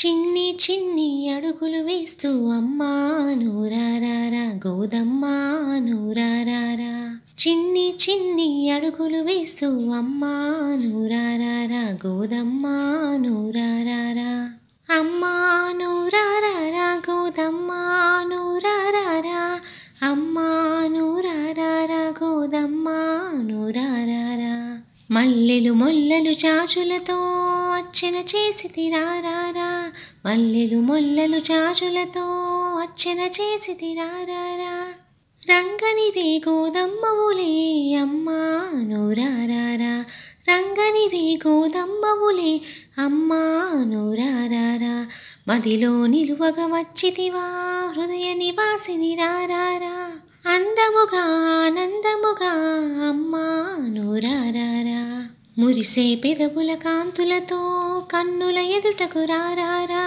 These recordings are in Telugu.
చిన్ని చిన్ని అడుగులు వేస్తూ అమ్మా నూరారారా గోదమ్మా నూరారారా చిన్ని చిన్ని అడుగులు వేస్తూ అమ్మా నూరారారా గోదమ్మా నూరారారా అమ్మా నూరారారా గోదమ్మా నూరారారా అమ్మా నూరారారా గోదమ్మ మల్లెలు మొల్లలు చాచులతో అర్చన చేసి తిరారారా మల్లెలు మొల్లలు చాచులతో అర్చన చేసి తిరారారా రంగని వేగోదమ్మవులే అమ్మా నూరారారా రంగని వేగోదమ్మవులే అమ్మా నూరారారా మదిలో నిలువగ వచ్చితివా హృదయ నివాసిని రారారా అందముగా ఆనందముగా అమ్మా నూరారారా మురిసే పెదవుల కాంతులతో కన్నుల ఎదుటకు రారారా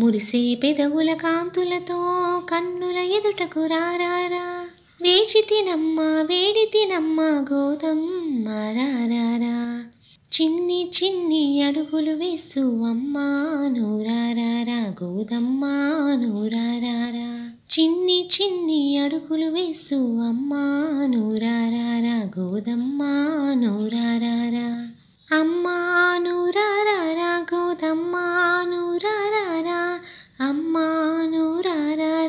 మురిసే పెదవుల కాంతులతో కన్నుల ఎదుటకు రారారా వేచి తినమ్మ వేడి తినమ్మ గోదమ్మ రారారా చిన్ని చిన్ని అడుగులు వేసు అమ్మా నూరారారా గోదమ్మ నూరారారా చిన్ని చిన్ని అడుగులు వేసు అమ్మా నూరారారా గోదమ్మ అమ్మాను రఘుదమ్మాను అమ్మాను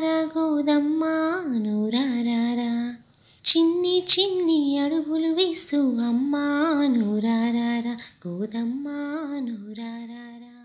రఘుదమ్మాను చిన్ని చిన్ని అడుగులు వేస్తూ అమ్మాను గోదమ్మాను రారా